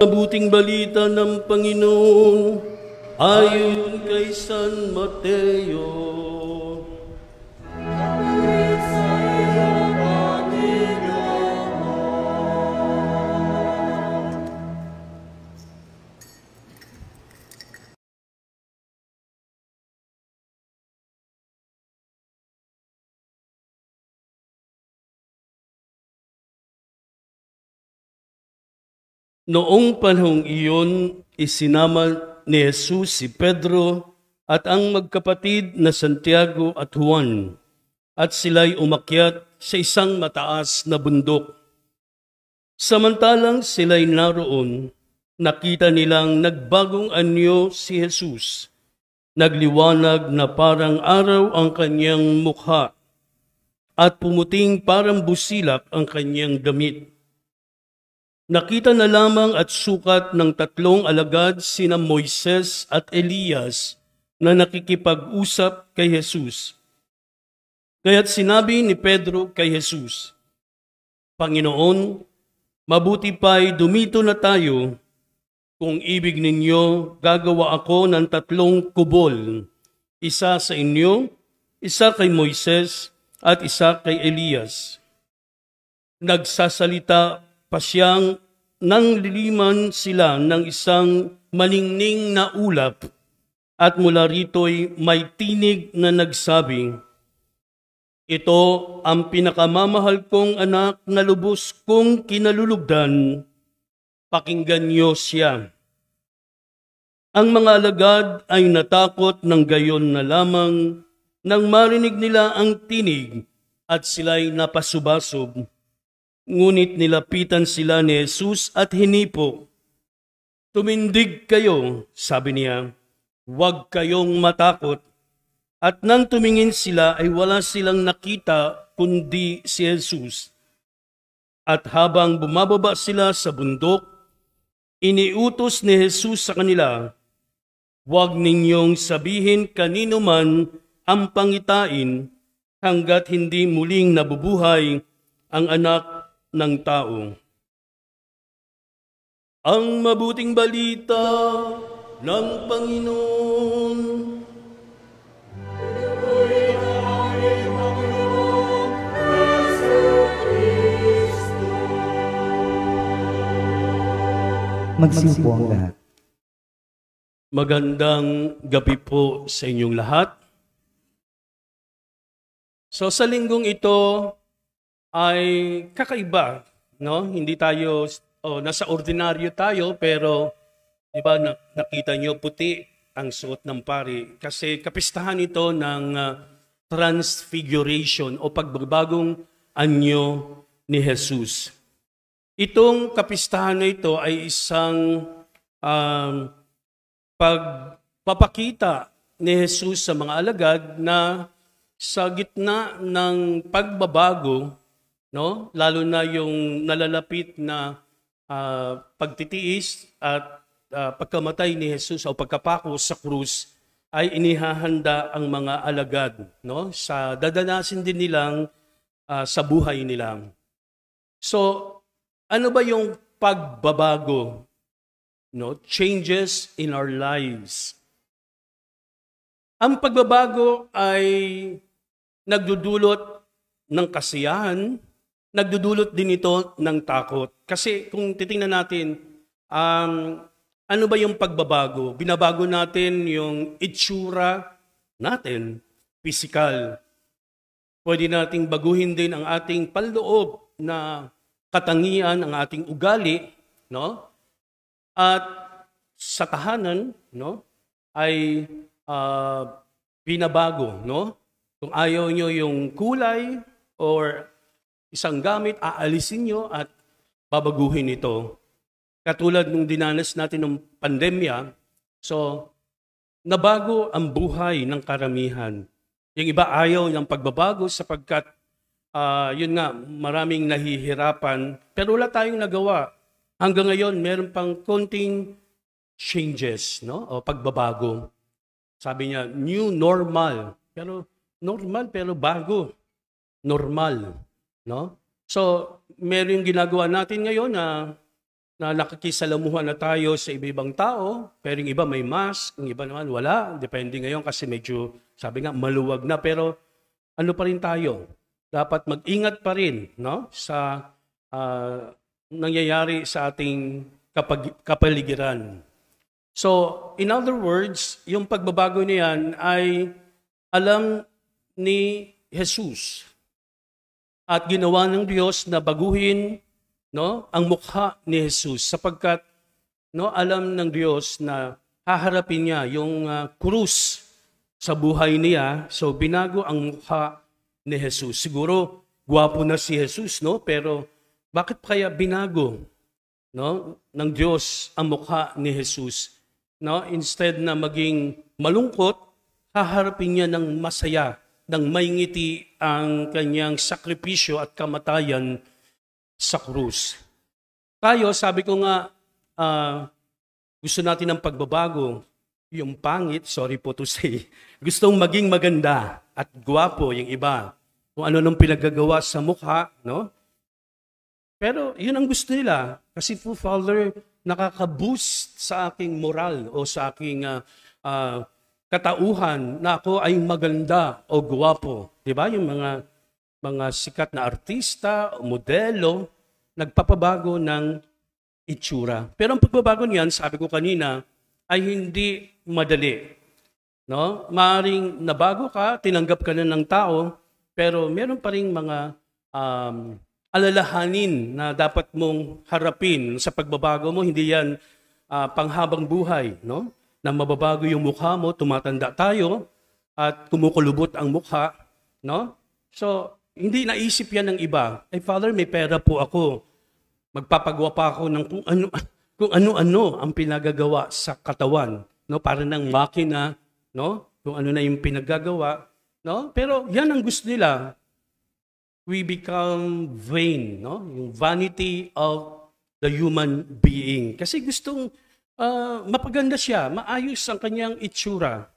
mabuting balita ng Panginoon ayon kay San Mateo. Noong panahong iyon, isinama ni Jesus si Pedro at ang magkapatid na Santiago at Juan at sila'y umakyat sa isang mataas na bundok. Samantalang sila'y naroon, nakita nilang nagbagong anyo si Jesus. Nagliwanag na parang araw ang kanyang mukha at pumuting parang busilak ang kanyang damit Nakita na lamang at sukat ng tatlong alagad sina Moises at Elias na nakikipag-usap kay Jesus. Kaya't sinabi ni Pedro kay Jesus, Panginoon, mabuti pa'y dumito na tayo kung ibig ninyo gagawa ako ng tatlong kubol, isa sa inyo, isa kay Moises, at isa kay Elias. Nagsasalita pasyang nangliliman sila ng isang malingning na ulap at mula rito'y may tinig na nagsabi, Ito ang pinakamamahal kong anak na lubos kong kinalulugdan, pakinggan niyo siya. Ang mga alagad ay natakot ng gayon na lamang nang marinig nila ang tinig at sila'y napasubasob Ngunit nilapitan sila ni Jesus at hinipo. Tumindig kayo, sabi niya, huwag kayong matakot. At nang tumingin sila ay wala silang nakita kundi si Jesus. At habang bumababa sila sa bundok, iniutos ni Jesus sa kanila, Huwag ninyong sabihin kanino man ang pangitain hanggat hindi muling nabubuhay ang anak ng tao. Ang mabuting balita ng Panginoon. Magsipo ang lahat. Magandang gabi po sa inyong lahat. So sa linggong ito, ay kakaiba, no? Hindi tayo oh, nasa ordinaryo tayo pero 'di ba na, nakita niyo puti ang suot ng pari kasi kapistahan ito ng uh, transfiguration o pagbabagong anyo ni Jesus. Itong kapistahan na ito ay isang um, pagpapakita ni Jesus sa mga alagad na sa gitna ng pagbabago no? Lalo na yung nalalapit na uh, pagtitiis at uh, pagkamatay ni Jesus o pagkapako sa krus ay inihahanda ang mga alagad, no? Sa dadanasin din nilang uh, sa buhay nila. So, ano ba yung pagbabago? No, changes in our lives. Ang pagbabago ay nagdudulot ng kasiyahan, nagdudulot din ito ng takot. Kasi kung titingnan natin, um, ano ba yung pagbabago? Binabago natin yung itsura natin, physical. Pwede nating baguhin din ang ating panloob na katangian, ang ating ugali, no? At sa tahanan, no, ay uh, binabago, no? Kung ayaw nyo yung kulay or isang gamit, aalisin nyo at babaguhin ito. Katulad nung dinanas natin ng pandemya, so nabago ang buhay ng karamihan. Yung iba ayaw ng pagbabago sapagkat uh, yun nga, maraming nahihirapan. Pero wala tayong nagawa. Hanggang ngayon, meron pang konting changes, no? O pagbabago. Sabi niya, new normal. Pero normal, pero bago. Normal. No? So, meron yung ginagawa natin ngayon na nalakakisalamuhan na tayo sa iba-ibang tao, pero yung iba may mask, yung iba naman wala, depende ngayon kasi medyo, sabi nga, maluwag na, pero ano pa rin tayo? Dapat mag-ingat pa rin no? sa uh, nangyayari sa ating kapag, kapaligiran. So, in other words, yung pagbabago niyan ay alam ni Jesus at ginawa ng Diyos na baguhin no, ang mukha ni Jesus sapagkat no, alam ng Diyos na haharapin niya yung uh, krus sa buhay niya. So binago ang mukha ni Jesus. Siguro gwapo na si Jesus, no? Pero bakit kaya binago no ng Diyos ang mukha ni Jesus? No, instead na maging malungkot, haharapin niya ng masaya nang may ngiti ang kanyang sakripisyo at kamatayan sa krus. Tayo, sabi ko nga, uh, gusto natin ng pagbabago. Yung pangit, sorry po to say, gustong maging maganda at gwapo yung iba. Kung ano nung pinagagawa sa mukha, no? Pero yun ang gusto nila. Kasi po, Father, nakaka-boost sa aking moral o sa aking uh, uh, katauhan na ako ay maganda o guwapo. Di ba? Yung mga, mga sikat na artista, modelo, nagpapabago ng itsura. Pero ang pagbabago niyan, sabi ko kanina, ay hindi madali. No? Maring nabago ka, tinanggap ka na ng tao, pero meron pa rin mga um, alalahanin na dapat mong harapin sa pagbabago mo. Hindi yan uh, panghabang buhay. No? na mababago yung mukha mo, tumatanda tayo, at kumukulubot ang mukha, no? So, hindi naisip yan ng iba. Ay, Father, may pera po ako. Magpapagawa pa ako ng kung ano, kung ano-ano ang pinagagawa sa katawan, no? Para ng makina, no? Kung ano na yung pinagagawa, no? Pero yan ang gusto nila. We become vain, no? Yung vanity of the human being. Kasi gustong uh, mapaganda siya, maayos ang kanyang itsura.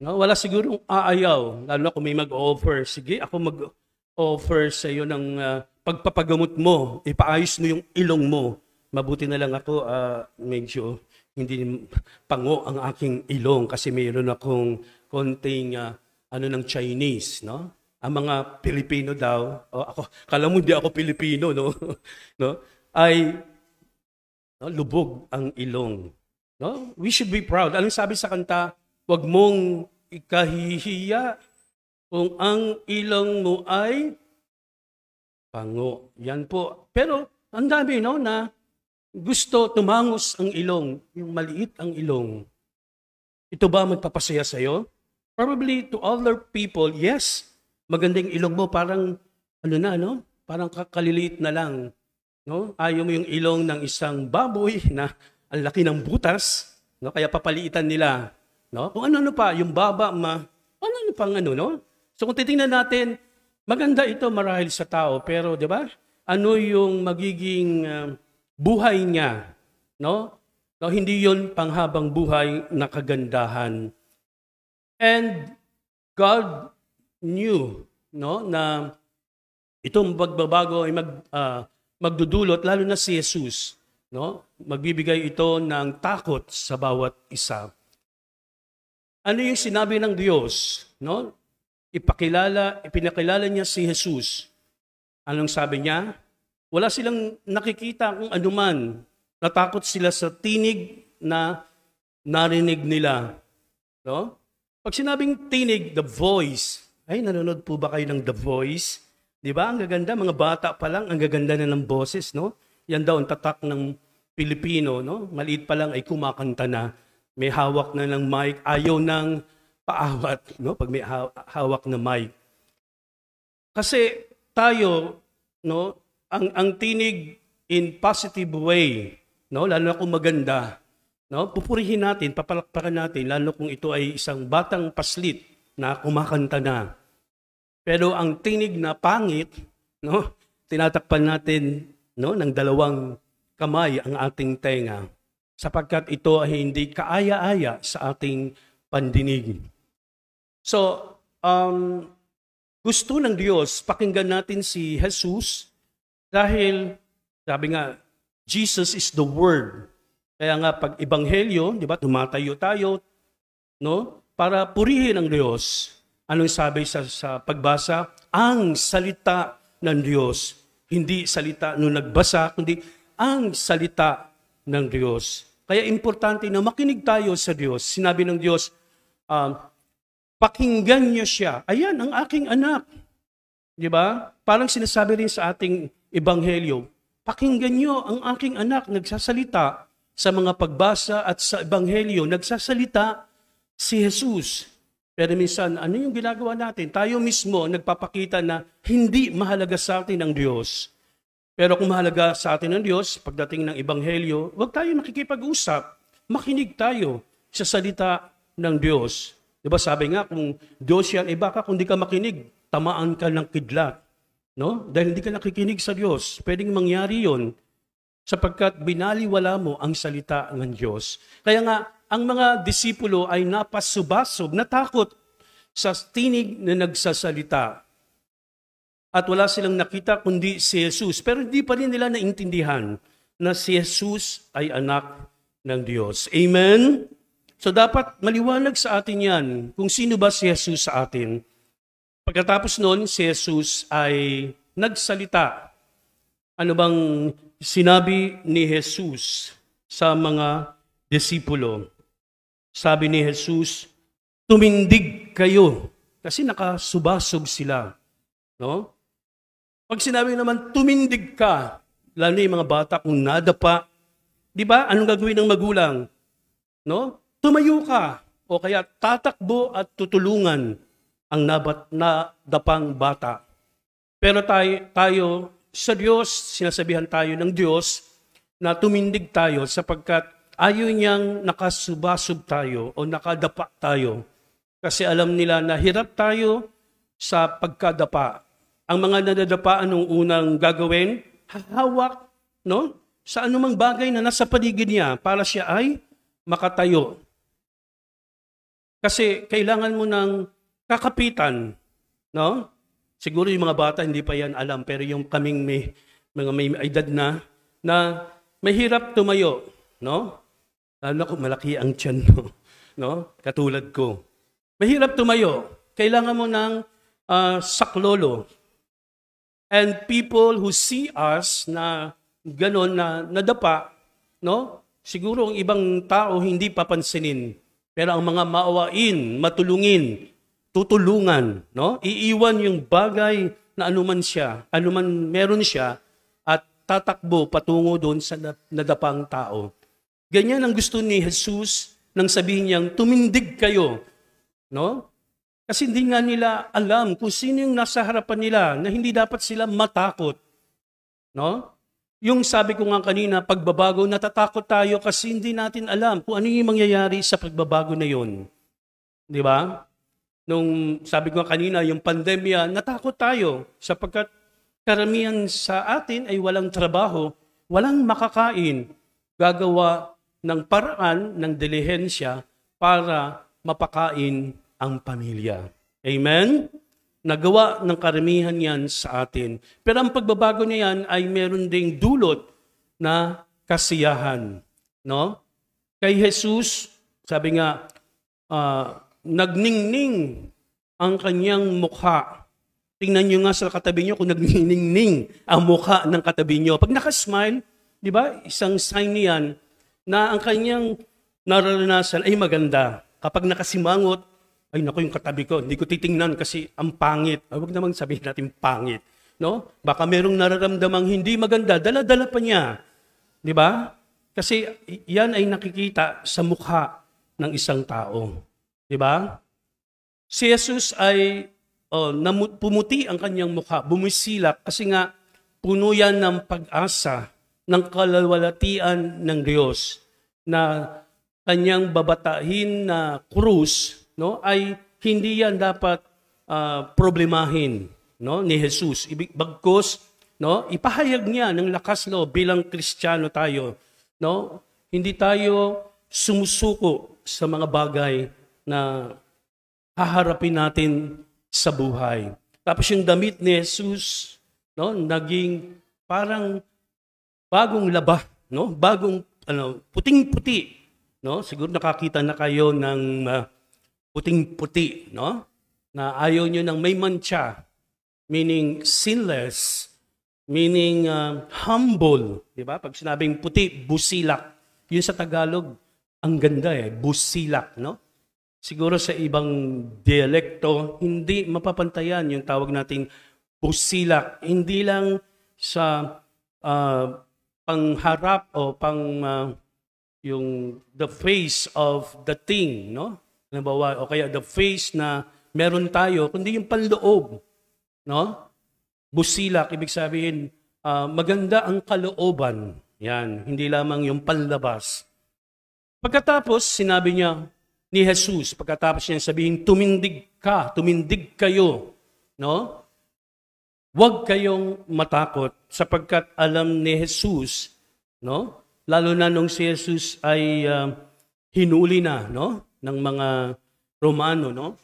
No, wala sigurong aayaw, lalo na kung may mag-offer. Sige, ako mag-offer sa iyo ng uh, pagpapagamot mo, ipaayos mo yung ilong mo. Mabuti na lang ako, uh, medyo hindi pango ang aking ilong kasi mayroon akong konting uh, ano ng Chinese, no? Ang mga Pilipino daw, oh, ako, kala mo hindi ako Pilipino, no? no? Ay No? Lubog ang ilong. No? We should be proud. Anong sabi sa kanta? Huwag mong ikahihiya kung ang ilong mo ay pango. Yan po. Pero ang dami no, na gusto tumangos ang ilong, yung maliit ang ilong. Ito ba magpapasaya sa'yo? Probably to other people, yes. Magandang ilong mo, parang ano na, no? Parang kaliliit na lang. No? Ayaw mo yung ilong ng isang baboy na ang laki ng butas, no? kaya papalitan nila. No? Kung ano-ano pa, yung baba, ma, ano-ano pang ano, no? So kung titingnan natin, maganda ito marahil sa tao, pero di ba? Ano yung magiging uh, buhay niya, no? No, hindi yun panghabang buhay na kagandahan. And God knew no na itong magbabago, ay mag uh, magdudulot, lalo na si Jesus. No? Magbibigay ito ng takot sa bawat isa. Ano yung sinabi ng Diyos? No? Ipakilala, ipinakilala niya si Jesus. Anong sabi niya? Wala silang nakikita kung anuman. Natakot sila sa tinig na narinig nila. No? Pag sinabing tinig, the voice, ay, nanonood po ba kayo ng The Voice? Di ba? Ang gaganda, mga bata pa lang, ang gaganda na ng boses, no? Yan daw ang tatak ng Pilipino, no? Maliit pa lang ay kumakanta na. May hawak na ng mic, ayaw ng paawat, no? Pag may hawak na mic. Kasi tayo, no? Ang, ang tinig in positive way, no? Lalo na kung maganda, no? Pupurihin natin, papalakpakan natin, lalo kung ito ay isang batang paslit na kumakanta na pero ang tinig na pangit, no, tinatakpan natin no, ng dalawang kamay ang ating tenga sapagkat ito ay hindi kaaya-aya sa ating pandinig. So, um, gusto ng Diyos, pakinggan natin si Jesus dahil, sabi nga, Jesus is the Word. Kaya nga, pag ibanghelyo, di ba, tumatayo tayo, no, para purihin ang Diyos. Anong sabi sa, sa pagbasa? Ang salita ng Diyos. Hindi salita nung nagbasa, kundi ang salita ng Diyos. Kaya importante na makinig tayo sa Diyos. Sinabi ng Diyos, um, pakinggan niyo siya. Ayan, ang aking anak. Di ba? Parang sinasabi rin sa ating ebanghelyo, pakinggan niyo ang aking anak nagsasalita sa mga pagbasa at sa ebanghelyo, nagsasalita si Jesus. Pero minsan, ano yung ginagawa natin? Tayo mismo nagpapakita na hindi mahalaga sa atin ang Diyos. Pero kung mahalaga sa atin ang Diyos, pagdating ng Ebanghelyo, huwag tayo makikipag-usap. Makinig tayo sa salita ng Diyos. Diba sabi nga, kung Diyos yan, eh baka kung di ka makinig, tamaan ka ng kidlat. No? Dahil hindi ka nakikinig sa Diyos, pwedeng mangyari yon sapagkat binaliwala mo ang salita ng Diyos. Kaya nga, ang mga disipulo ay napasubasog, natakot sa tinig na nagsasalita. At wala silang nakita kundi si Jesus. Pero hindi pa rin nila naintindihan na si Jesus ay anak ng Diyos. Amen? So dapat maliwanag sa atin yan kung sino ba si Jesus sa atin. Pagkatapos noon, si Jesus ay nagsalita. Ano bang sinabi ni Jesus sa mga disipulo? Sabi ni Jesus, tumindig kayo kasi nakasubasog sila. No? Pag sinabi naman, tumindig ka, lalo na yung mga bata kung nadapa, di ba, anong gagawin ng magulang? No? Tumayo ka, o kaya tatakbo at tutulungan ang nabat, na dapang bata. Pero tayo, tayo sa Diyos, sinasabihan tayo ng Diyos na tumindig tayo sapagkat ayaw niyang nakasubasub tayo o nakadapa tayo kasi alam nila na hirap tayo sa pagkadapa. Ang mga nadadapa anong unang gagawin? hawak no? sa anumang bagay na nasa paligid niya para siya ay makatayo. Kasi kailangan mo ng kakapitan, no? Siguro yung mga bata hindi pa yan alam, pero yung kaming may, mga may edad na, na mahirap tumayo, no? Lalo kung malaki ang tiyan mo. No? Katulad ko. Mahirap tumayo. Kailangan mo ng uh, saklolo. And people who see us na ganon na nadapa, no? Siguro ang ibang tao hindi papansinin. Pero ang mga maawain, matulungin, tutulungan, no? Iiwan yung bagay na anuman siya, anuman meron siya, at tatakbo patungo doon sa nadapang tao. Ganyan ang gusto ni Jesus nang sabihin niyang, tumindig kayo. No? Kasi hindi nga nila alam kung sino yung nasa harapan nila na hindi dapat sila matakot. No? Yung sabi ko nga kanina, pagbabago, natatakot tayo kasi hindi natin alam kung ano yung mangyayari sa pagbabago na yun. Di ba? Nung sabi ko nga kanina, yung pandemya, natakot tayo sapagkat karamihan sa atin ay walang trabaho, walang makakain, gagawa ng paraan ng dilihensya para mapakain ang pamilya. Amen? Nagawa ng karamihan yan sa atin. Pero ang pagbabago niya yan ay meron ding dulot na kasiyahan. No? Kay Jesus, sabi nga, uh, nagningning ang kanyang mukha. Tingnan nyo nga sa katabi nyo kung nagningning ang mukha ng katabi nyo. Pag nakasmile, di ba, isang sign niyan na ang kanyang naranasan ay maganda. Kapag nakasimangot, ay nako yung katabi ko, hindi ko titingnan kasi ang pangit. Ay, ah, huwag namang sabihin natin pangit. No? Baka merong nararamdamang hindi maganda, dala-dala pa niya. Di ba? Kasi yan ay nakikita sa mukha ng isang tao. Di ba? Si Jesus ay oh, namut- pumuti ang kanyang mukha, bumisilak kasi nga puno yan ng pag-asa ng kalawalatian ng Diyos na kanyang babatahin na krus no ay hindi yan dapat uh, problemahin no ni Jesus ibig bagkus no ipahayag niya ng lakas loob bilang Kristiyano tayo no hindi tayo sumusuko sa mga bagay na haharapin natin sa buhay. Tapos yung damit ni Jesus, no, naging parang bagong laba, no? Bagong ano, puting-puti, no? Siguro nakakita na kayo ng uh, puting-puti, no? Na ayaw niyo ng may mancha, meaning sinless, meaning uh, humble, di ba? Pag sinabing puti, busilak. Yun sa Tagalog, ang ganda eh, busilak, no? Siguro sa ibang dialekto, hindi mapapantayan yung tawag nating busilak. Hindi lang sa uh, pangharap o pang uh, yung the face of the thing, no? Halimbawa, o kaya the face na meron tayo, kundi yung panloob, no? Busilak, ibig sabihin, uh, maganda ang kalooban. Yan, hindi lamang yung panlabas. Pagkatapos, sinabi niya ni Jesus, pagkatapos niya sabihin, tumindig ka, tumindig kayo, no? Huwag kayong matakot sapagkat alam ni Jesus, no? Lalo na nung si Jesus ay uh, hinuli na, no? ng mga Romano, no?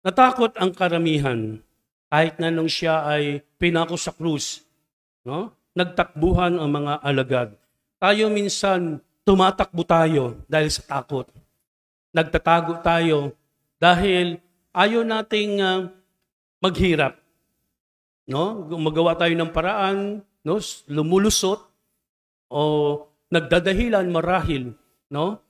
Natakot ang karamihan kahit na nung siya ay pinako sa krus, no? Nagtakbuhan ang mga alagad. Tayo minsan tumatakbo tayo dahil sa takot. Nagtatago tayo dahil ayaw nating uh, maghirap. No? Gumagawa tayo ng paraan, no? lumulusot o nagdadahilan marahil, no?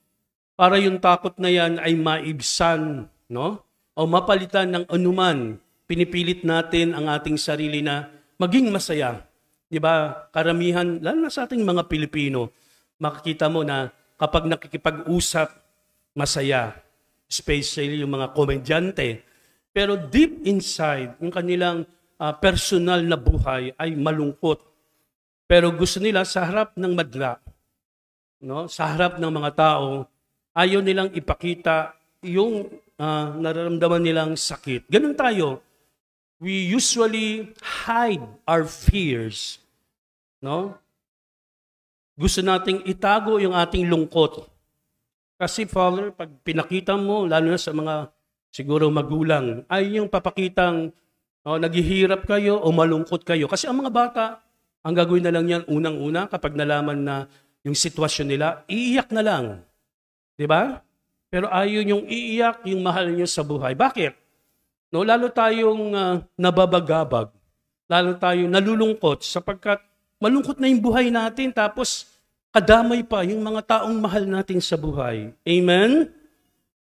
Para yung takot na yan ay maibsan, no? O mapalitan ng anuman, pinipilit natin ang ating sarili na maging masaya. 'Di ba? Karamihan lalo na sa ating mga Pilipino, makikita mo na kapag nakikipag-usap, masaya. Especially yung mga komedyante. Pero deep inside, yung kanilang uh, personal na buhay ay malungkot. Pero gusto nila sa harap ng madla, no, sa harap ng mga tao, ayaw nilang ipakita yung uh, nararamdaman nilang sakit. Ganun tayo. We usually hide our fears. No? Gusto nating itago yung ating lungkot. Kasi Father, pag pinakita mo, lalo na sa mga siguro magulang, ay yung papakitang Oh, naghihirap kayo o malungkot kayo. Kasi ang mga bata, ang gagawin na lang yan unang-una kapag nalaman na yung sitwasyon nila, iiyak na lang. Di ba? Pero ayun yung iiyak yung mahal niyo sa buhay. Bakit? No, lalo tayong uh, nababagabag. Lalo tayong nalulungkot sapagkat malungkot na yung buhay natin tapos kadamay pa yung mga taong mahal natin sa buhay. Amen?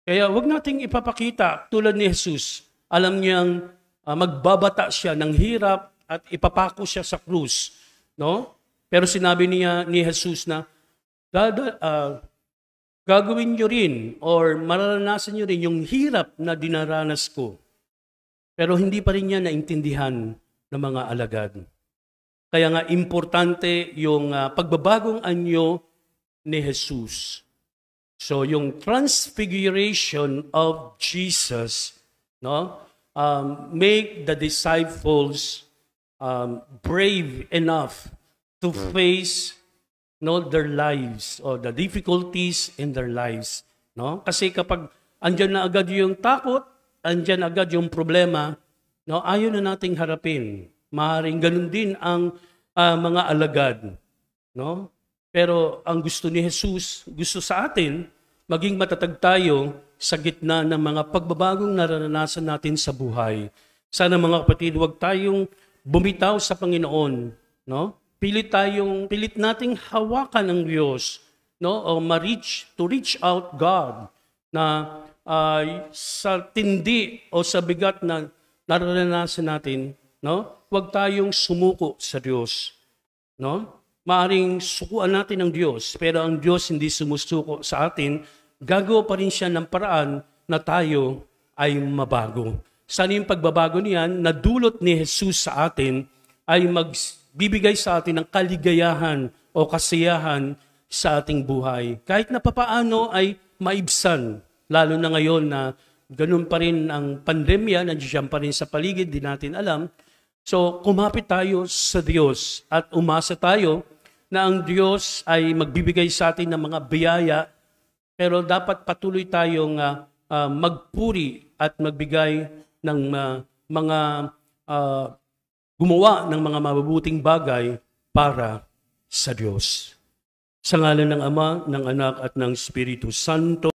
Kaya wag nating ipapakita tulad ni Jesus. Alam niyang uh, magbabata siya ng hirap at ipapako siya sa krus, no? Pero sinabi niya ni Jesus na dada, uh, gagawin niyo rin or mararanasan niyo rin yung hirap na dinaranas ko. Pero hindi pa rin niya naintindihan ng mga alagad. Kaya nga importante yung uh, pagbabagong anyo ni Jesus. So yung transfiguration of Jesus, no? um, make the disciples um, brave enough to hmm. face no their lives or the difficulties in their lives no kasi kapag andiyan na agad yung takot andiyan agad yung problema no ayaw na nating harapin maaring ganun din ang uh, mga alagad no pero ang gusto ni Jesus gusto sa atin maging matatag tayo sa gitna ng mga pagbabagong naranasan natin sa buhay. Sana mga kapatid, huwag tayong bumitaw sa Panginoon, no? Pilit tayong pilit nating hawakan ng Diyos, no? O ma-reach to reach out God na uh, sa tindi o sa bigat na naranasan natin, no? Huwag tayong sumuko sa Diyos, no? Maaring sukuan natin ang Diyos, pero ang Diyos hindi sumusuko sa atin, gagawa pa rin siya ng paraan na tayo ay mabago. Sana yung pagbabago niyan na dulot ni Jesus sa atin ay magbibigay sa atin ng kaligayahan o kasiyahan sa ating buhay. Kahit na papaano ay maibsan, lalo na ngayon na ganun pa rin ang pandemya, nandiyan pa rin sa paligid, di natin alam. So, kumapit tayo sa Diyos at umasa tayo na ang Diyos ay magbibigay sa atin ng mga biyaya, pero dapat patuloy tayong uh, uh, magpuri at magbigay ng uh, mga uh, gumawa ng mga mabubuting bagay para sa Diyos. Sa ngalan ng Ama, ng Anak at ng Espiritu Santo,